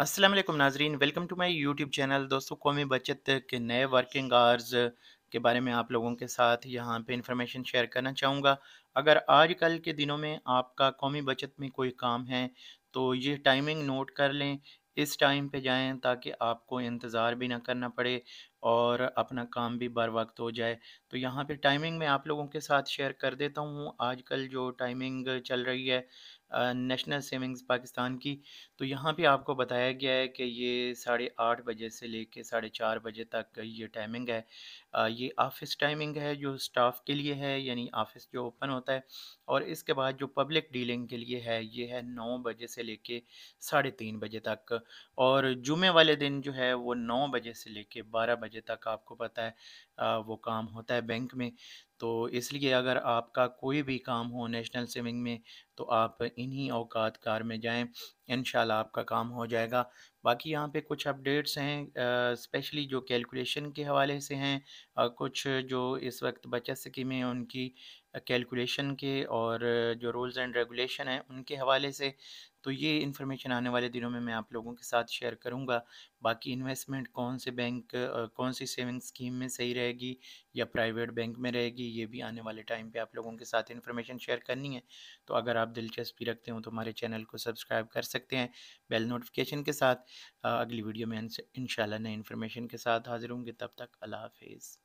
अस्सलाम वालेकुम नाजरीन welcome to my YouTube channel दोस्तों कौमी बचत के नए वर्किंग आवर्स के बारे में आप लोगों के साथ यहाँ पे इंफॉर्मेशन शेयर करना चाहूँगा अगर आज कल के दिनों में आपका कौमी बचत में कोई काम है तो ये टाइमिंग नोट कर लें इस टाइम पे जाएं ताकि आपको इंतज़ार भी ना करना पड़े और अपना काम भी बर वक्त हो जाए तो यहाँ पे टाइमिंग मैं आप लोगों के साथ शेयर कर देता हूँ आजकल जो टाइमिंग चल रही है नेशनल सेविंग्स पाकिस्तान की तो यहाँ पे आपको बताया गया है कि ये साढ़े आठ बजे से लेके साढ़े चार बजे तक ये टाइमिंग है आ, ये ऑफिस टाइमिंग है जो स्टाफ के लिए है यानी ऑफिस जो ओपन होता है और इसके बाद जो पब्लिक डीलिंग के लिए है ये है नौ बजे से लेके साढ़े तीन बजे तक और जुमे वाले दिन जो है वो नौ बजे से कर बारह बजे बजे तक आपको पता है वो काम होता है बैंक में तो इसलिए अगर आपका कोई भी काम हो नेशनल सेविंग में तो आप इन्हीं औकात कार में जाएं इन आपका काम हो जाएगा बाकी यहाँ पे कुछ अपडेट्स हैं स्पेशली जो कैलकुलेशन के हवाले से हैं कुछ जो इस वक्त बचत स्कीमें हैं उनकी कैलकुलेशन के और जो रूल्स एंड रेगुलेशन हैं उनके हवाले से तो ये इन्फॉर्मेशन आने वाले दिनों में मैं आप लोगों के साथ शेयर करूँगा बाकी इन्वेस्टमेंट कौन से बैंक कौन सी सेविंग स्कीम में सही रहेगी रहेगी या प्राइवेट बैंक में रहेगी ये भी आने वाले टाइम पे आप लोगों के साथ इन्फॉर्मेशन शेयर करनी है तो अगर आप दिलचस्पी रखते हो तो हमारे चैनल को सब्सक्राइब कर सकते हैं बेल नोटिफिकेशन के साथ अगली वीडियो में इन नए इन्फॉर्मेशन के साथ हाजिर होंगे तब तक अल्लाह हाफिज़